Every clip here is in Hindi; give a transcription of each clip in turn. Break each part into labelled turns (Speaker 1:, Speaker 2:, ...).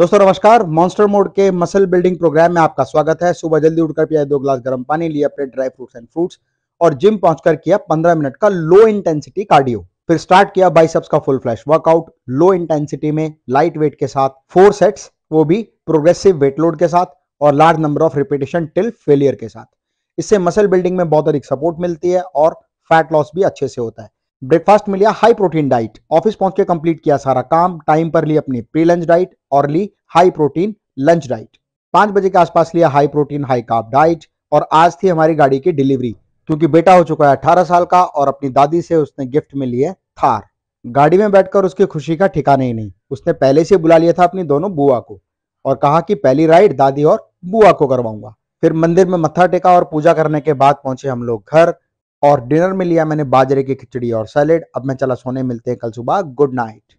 Speaker 1: दोस्तों नमस्कार मॉन्स्टर मोड के मसल बिल्डिंग प्रोग्राम में आपका स्वागत है सुबह जल्दी उठकर पिया दो ग्लास गर्म पानी लिया अपने ड्राई फ्रूट्स एंड फ्रूट्स और जिम पहुंचकर किया पंद्रह मिनट का लो इंटेंसिटी कार्डियो फिर स्टार्ट किया बाइसेप्स का full flash workout low intensity में लाइट वेट के साथ फोर सेट्स वो भी प्रोग्रेसिव वेट लोड के साथ और large number of repetition till failure के साथ इससे मसल बिल्डिंग में बहुत अधिक सपोर्ट मिलती है और फैट लॉस भी अच्छे से होता है ब्रेकफास्ट में लिया हाई प्रोटीन डाइट ऑफिस पहुंच के कंप्लीट किया सारा काम टाइम पर ली अपनी प्री लंच डाइट और ली हाई प्रोटीन लंच डाइट पांच बजे के आसपास लिया high protein high carb diet और आज थी हमारी गाड़ी की डिलीवरी क्योंकि बेटा हो चुका है अठारह साल का और अपनी दादी से उसने गिफ्ट में लिए थार गाड़ी में बैठकर उसकी खुशी का ठिकाना ही नहीं उसने पहले से बुला लिया था अपनी दोनों बुआ को और कहा कि पहली राइड दादी और बुआ को करवाऊंगा फिर मंदिर में मत्था टेका और पूजा करने के बाद पहुंचे हम लोग घर और डिनर में लिया मैंने बाजरे की खिचड़ी और सैलेड अब मैं चला सोने मिलते हैं कल सुबह गुड नाइट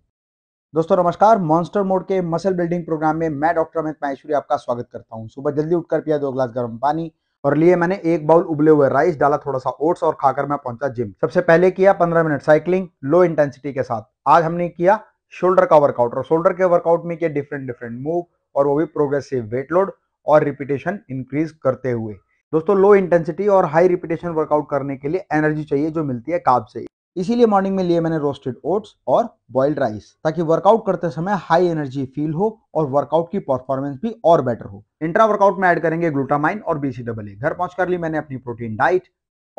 Speaker 1: दोस्तों नमस्कार मॉन्स्टर मोड के मसल बिल्डिंग प्रोग्राम में मैं डॉक्टर अमित माहेश्वरी आपका स्वागत करता हूँ सुबह जल्दी उठकर पिया दो ग्लास गर्म पानी और लिए मैंने एक बाउल उबले हुए राइस डाला थोड़ा सा ओट्स और खाकर मैं पहुंचा जिम सबसे पहले किया पंद्रह मिनट साइकिलिंग लो इंटेंसिटी के साथ आज हमने किया शोल्डर का वर्कआउट और शोल्डर के वर्कआउट में किया डिफरेंट डिफरेंट मूव और वो भी प्रोग्रेसिव वेट लोड और रिपीटेशन इंक्रीज करते हुए दोस्तों लो इंटेंसिटी और हाई रिपीटेशन वर्कआउट करने के लिए एनर्जी चाहिए जो मिलती है काब से इसीलिए मॉर्निंग में लिए मैंने रोस्टेड ओट्स और बॉइल्ड राइस ताकि वर्कआउट करते समय हाई एनर्जी फील हो और वर्कआउट की परफॉर्मेंस भी और बेटर हो इंट्रा वर्कआउट में ऐड करेंगे ग्लूटामाइन और बीसी डबल ए घर पहुंचकर ली मैंने अपनी प्रोटीन डाइट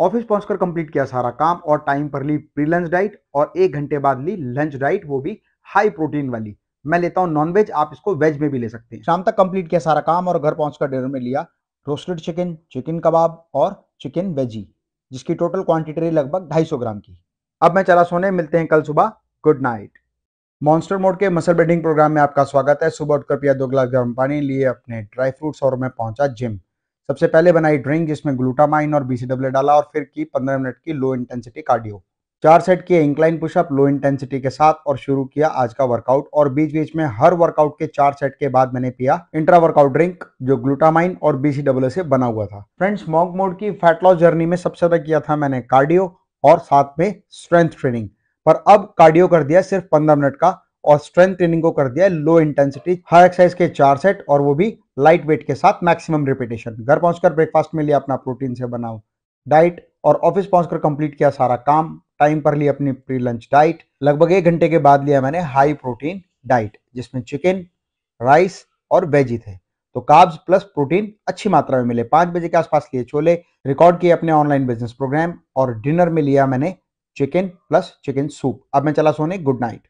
Speaker 1: ऑफिस पहुंचकर कंप्लीट किया सारा काम और टाइम पर ली प्री लंच डाइट और एक घंटे बाद ली लंच डाइट वो भी हाई प्रोटीन वाली मैं लेता हूँ नॉनवेज आप इसको वेज में भी ले सकते हैं शाम तक कंप्लीट किया सारा काम और घर पहुंचकर डिनर में लिया रोस्टेड चिकन चिकन कबाब और चिकन वेजी जिसकी टोटल क्वांटिटी लगभग 250 ग्राम की अब मैं चला सोने मिलते हैं कल सुबह गुड नाइट मॉन्स्टर मोड के मसल बिल्डिंग प्रोग्राम में आपका स्वागत है सुबह उठकर पिया दो गिलास गर्म पानी लिए अपने ड्राई फ्रूट्स और मैं पहुंचा जिम सबसे पहले बनाई ड्रिंक जिसमें ग्लूटामाइन और बीसीडब्ल्यू डाला और फिर की पंद्रह मिनट की लो इंटेंसिटी कार्डियो चार सेट किए इंक्लाइन पुशअप लो इंटेंसिटी के साथ और शुरू किया आज का वर्कआउट और बीच बीच में हर वर्कआउट के चार सेट के बाद मैंने पिया इंट्रा वर्कआउट ड्रिंक जो ग्लूटामाइन और बीसी से बना हुआ था फ्रेंड्स मॉक मोड की फैट लॉस जर्नी में सबसे ज्यादा किया था मैंने कार्डियो और साथ में स्ट्रेंथ ट्रेनिंग पर अब कार्डियो कर दिया सिर्फ पंद्रह मिनट का और स्ट्रेंथ ट्रेनिंग को कर दिया लो इंटेंसिटी हर एक्सरसाइज के चार सेट और वो भी लाइट वेट के साथ मैक्सिमम रिपीटेशन घर पहुंचकर ब्रेकफास्ट में लिया अपना प्रोटीन से बनाओ डाइट और ऑफिस पहुंचकर कंप्लीट किया सारा काम टाइम पर ली अपनी प्री लंच डाइट लगभग एक घंटे के बाद लिया मैंने हाई प्रोटीन डाइट जिसमें चिकन राइस और वेजी थे तो काब्स प्लस प्रोटीन अच्छी मात्रा में मिले पांच बजे के आसपास लिए छोले रिकॉर्ड किए अपने ऑनलाइन बिजनेस प्रोग्राम और डिनर में लिया मैंने चिकन प्लस चिकन सूप अब मैं चला सोने गुड नाइट